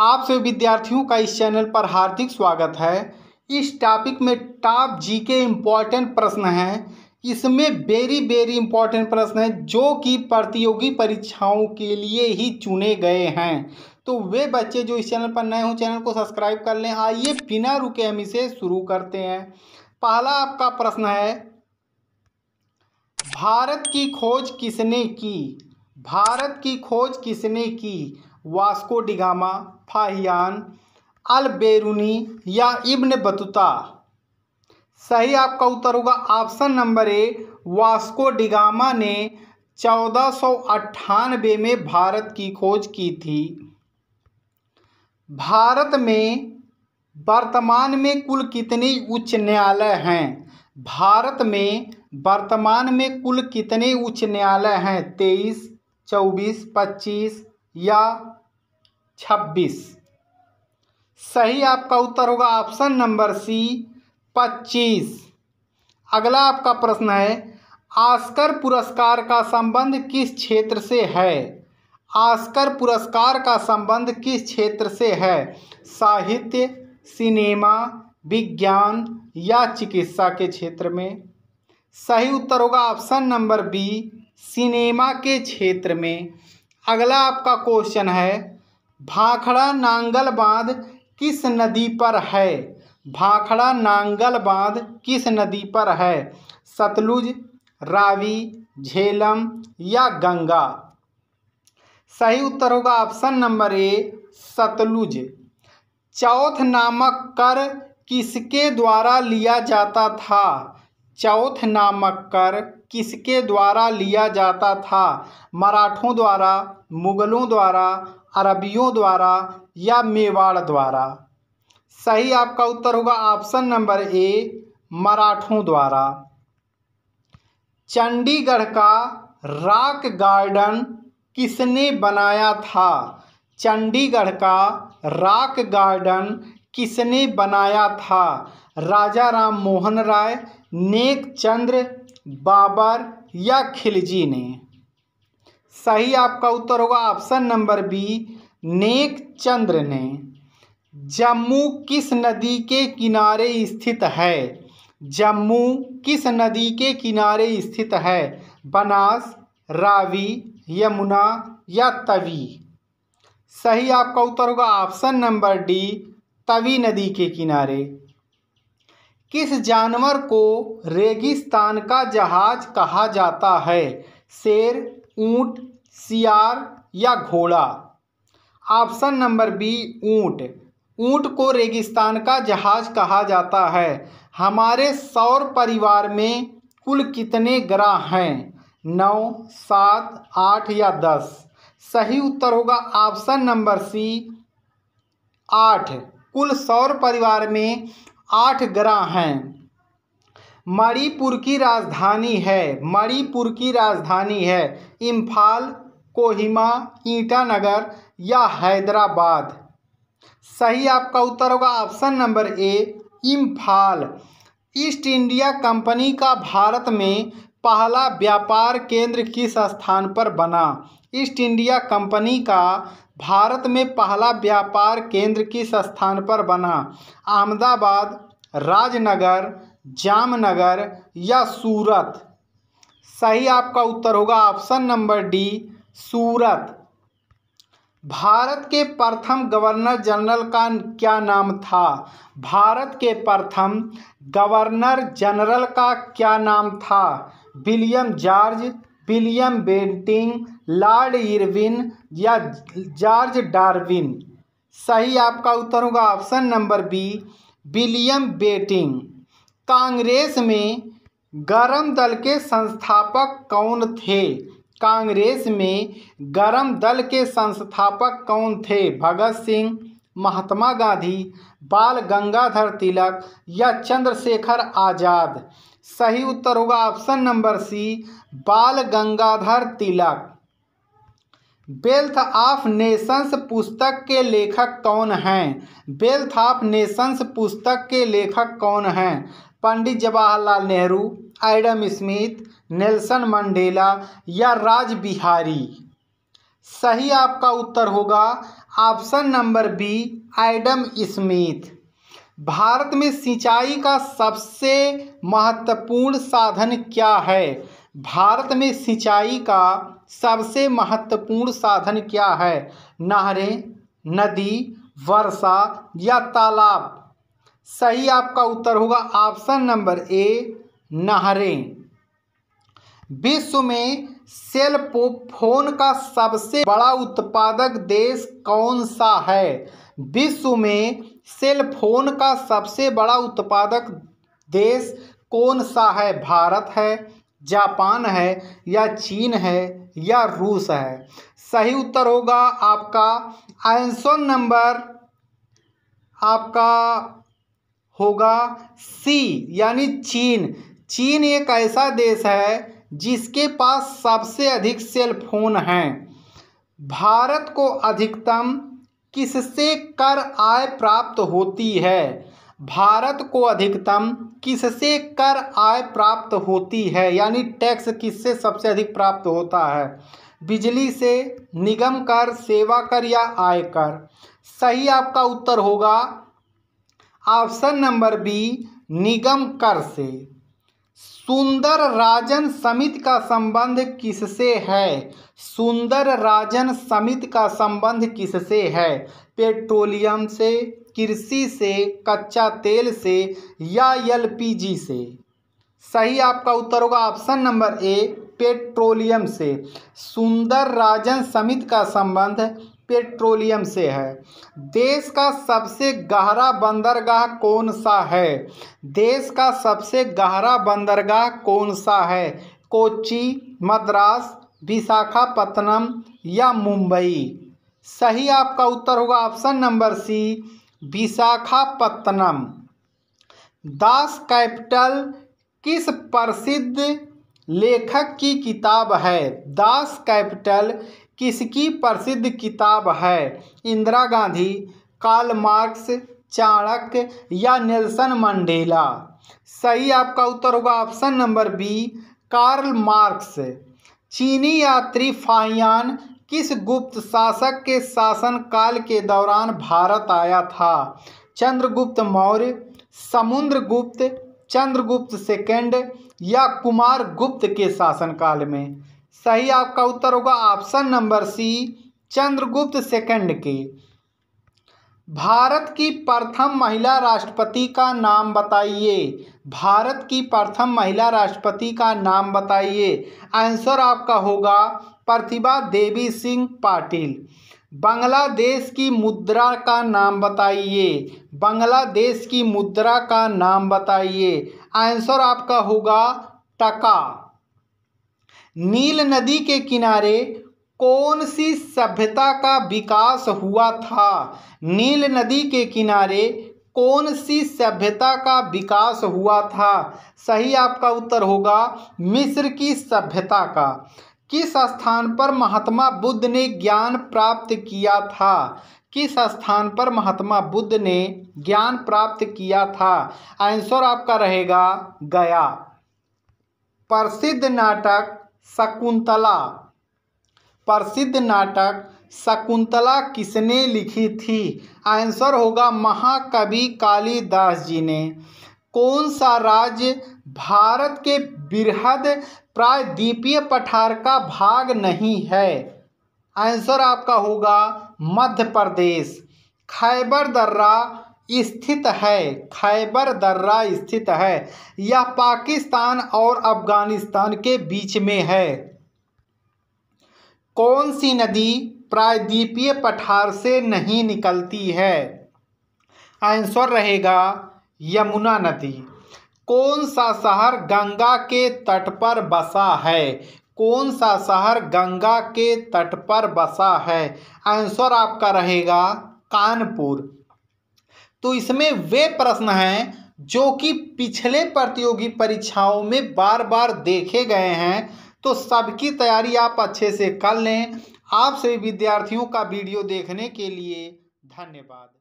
आप सभी विद्यार्थियों का इस चैनल पर हार्दिक स्वागत है इस टॉपिक में टॉप जी के इम्पॉर्टेंट प्रश्न हैं इसमें वेरी वेरी इम्पॉर्टेंट प्रश्न हैं जो कि प्रतियोगी परीक्षाओं के लिए ही चुने गए हैं तो वे बच्चे जो इस चैनल पर नए हों चैनल को सब्सक्राइब कर लें आइए बिना रुके हम इसे शुरू करते हैं पहला आपका प्रश्न है भारत की खोज किसने की भारत की खोज किसने की Vasco da Gama Fahien al Biruni या इब्न बतुता सही आपका उत्तर होगा option number A Vasco da Gama ने चौदह में भारत की खोज की थी भारत में वर्तमान में कुल कितने उच्च न्यायालय हैं भारत में वर्तमान में कुल कितने उच्च न्यायालय हैं तेईस चौबीस पच्चीस या छब्बीस सही आपका उत्तर होगा ऑप्शन नंबर सी पच्चीस अगला आपका प्रश्न है आस्कर पुरस्कार का संबंध किस क्षेत्र से है आस्कर पुरस्कार का संबंध किस क्षेत्र से है साहित्य सिनेमा विज्ञान या चिकित्सा के क्षेत्र में सही उत्तर होगा ऑप्शन नंबर बी सिनेमा के क्षेत्र में अगला आपका क्वेश्चन है भाखड़ा नांगल बाँध किस नदी पर है भाखड़ा नांगल बाँध किस नदी पर है सतलुज रावी झेलम या गंगा सही उत्तर होगा ऑप्शन नंबर ए सतलुज चौथ नामक कर किसके द्वारा लिया जाता था चौथ नामक कर किसके द्वारा लिया जाता था मराठों द्वारा मुगलों द्वारा अरबियों द्वारा या मेवाड़ द्वारा सही आपका उत्तर होगा ऑप्शन नंबर ए मराठों द्वारा चंडीगढ़ का रॉक गार्डन किसने बनाया था चंडीगढ़ का रॉक गार्डन किसने बनाया था राजा राम मोहन राय नेक चंद्र बाबर या खिलजी ने सही आपका उत्तर होगा option number B Nek Chand ने जम्मू किस नदी के किनारे स्थित है जम्मू किस नदी के किनारे स्थित है बनास रावी यमुना या तवी सही आपका उत्तर होगा ऑप्शन नंबर डी तवी नदी के किनारे किस जानवर को रेगिस्तान का जहाज कहा जाता है शेर ऊंट सियार या घोड़ा ऑप्शन नंबर बी ऊँट ऊँट को रेगिस्तान का जहाज कहा जाता है हमारे सौर परिवार में कुल कितने ग्रह हैं नौ सात आठ या दस सही उत्तर होगा ऑप्शन नंबर सी आठ कुल सौर परिवार में आठ ग्रह हैं मणिपुर की राजधानी है मणिपुर की राजधानी है इम्फाल कोहिमा ईटानगर या हैदराबाद सही आपका उत्तर होगा option number A Imphal East India Company का भारत में पहला व्यापार केंद्र किस स्थान पर बना ईस्ट इंडिया कंपनी का भारत में पहला व्यापार केंद्र किस स्थान पर बना अहमदाबाद राजनगर जामनगर या सूरत सही आपका उत्तर होगा option number D Surat Bharat के प्रथम गवर्नर जनरल का क्या नाम था भारत के प्रथम गवर्नर जनरल का क्या नाम था William George William Bentinck Lord Irwin या जॉर्ज डार्विन सही आपका उत्तर होगा option number B William Bentinck Congress में गरम दल के संस्थापक कौन थे कांग्रेस में गरम दल के संस्थापक कौन थे भगत सिंह महात्मा गांधी बाल गंगाधर तिलक या चंद्रशेखर आज़ाद सही उत्तर होगा option number C Bal Gangadhar Tilak Wealth of Nations पुस्तक के लेखक कौन हैं वेल्थ ऑफ नेशंस पुस्तक के लेखक कौन हैं Pandit Jawaharlal Nehru Adam Smith Nelson Mandela या राज बिहारी सही आपका उत्तर होगा option number B Adam Smith Bharat में सिंचाई का सबसे महत्वपूर्ण साधन क्या है भारत में सिंचाई का सबसे महत्वपूर्ण साधन क्या है नहरें नदी वर्षा या तालाब सही आपका उत्तर होगा ऑप्शन नंबर ए नहरें विश्व में फोन का सबसे बड़ा उत्पादक देश कौन सा है विश्व में फोन का सबसे बड़ा उत्पादक देश कौन सा है भारत है जापान है या चीन है या रूस है सही उत्तर होगा आपका आंसर नंबर आपका होगा सी यानी चीन चीन एक ऐसा देश है जिसके पास सबसे अधिक सेल फोन हैं भारत को अधिकतम किससे कर आय प्राप्त होती है भारत को अधिकतम किससे कर आय प्राप्त होती है यानी टैक्स किससे सबसे अधिक प्राप्त होता है बिजली से निगम कर सेवा कर या आय कर सही आपका उत्तर होगा ऑप्शन नंबर बी निगम कर से सुंदर राजन समिति का संबंध किससे है सुंदर राजन समिति का संबंध किससे है पेट्रोलियम से कृषि से कच्चा तेल से या एलपीजी से सही आपका उत्तर होगा ऑप्शन नंबर ए पेट्रोलियम से सुंदर राजन समिति का संबंध पेट्रोलियम से है देश का सबसे गहरा बंदरगाह कौन सा है देश का सबसे गहरा बंदरगाह कौन सा है कोची मद्रास विशाखापत्तनम या मुंबई सही आपका उत्तर होगा option number C Visakhapatnam Das Kapital किस प्रसिद्ध लेखक की किताब है दास कैपिटल किसकी प्रसिद्ध किताब है इंदिरा गांधी कार्ल मार्क्स चाणक्य या नेल्सन मंडेला सही आपका उत्तर होगा option number B Karl Marx चीनी यात्री फाइयान किस गुप्त शासक के शासनकाल के दौरान भारत आया था चंद्रगुप्त मौर्य समुद्रगुप्त चंद्रगुप्त सेकेंड या कुमार गुप्त के शासनकाल में सही आपका उत्तर होगा option number C Chandragupta second के भारत की प्रथम महिला राष्ट्रपति का नाम बताइए भारत की प्रथम महिला राष्ट्रपति का नाम बताइए आंसर आपका होगा प्रतिभा देवी सिंह पाटिल बांग्लादेश की मुद्रा का नाम बताइए बांग्लादेश की मुद्रा का नाम बताइए आंसर आपका होगा टका नील नदी के किनारे कौन सी सभ्यता का विकास हुआ था नील नदी के किनारे कौन सी सभ्यता का विकास हुआ था सही आपका उत्तर होगा मिस्र की सभ्यता का किस स्थान पर महात्मा बुद्ध ने ज्ञान प्राप्त किया था किस स्थान पर महात्मा बुद्ध ने ज्ञान प्राप्त किया था आंसर आपका रहेगा गया प्रसिद्ध नाटक शकुंतला प्रसिद्ध नाटक शकुंतला किसने लिखी थी आंसर होगा महाकवि कालिदास जी ने कौन सा राज्य भारत के बृहद प्रायद्वीपीय पठार का भाग नहीं है आंसर आपका होगा मध्य प्रदेश खैबर दर्रा स्थित है खैबर दर्रा स्थित है यह पाकिस्तान और अफगानिस्तान के बीच में है कौन सी नदी प्रायद्वीपीय पठार से नहीं निकलती है आंसर रहेगा यमुना नदी कौन सा शहर गंगा के तट पर बसा है कौन सा शहर गंगा के तट पर बसा है आंसर आपका रहेगा कानपुर तो इसमें वे प्रश्न हैं जो कि पिछले प्रतियोगी परीक्षाओं में बार बार देखे गए हैं तो सबकी तैयारी आप अच्छे से कर लें आप सभी विद्यार्थियों का वीडियो देखने के लिए धन्यवाद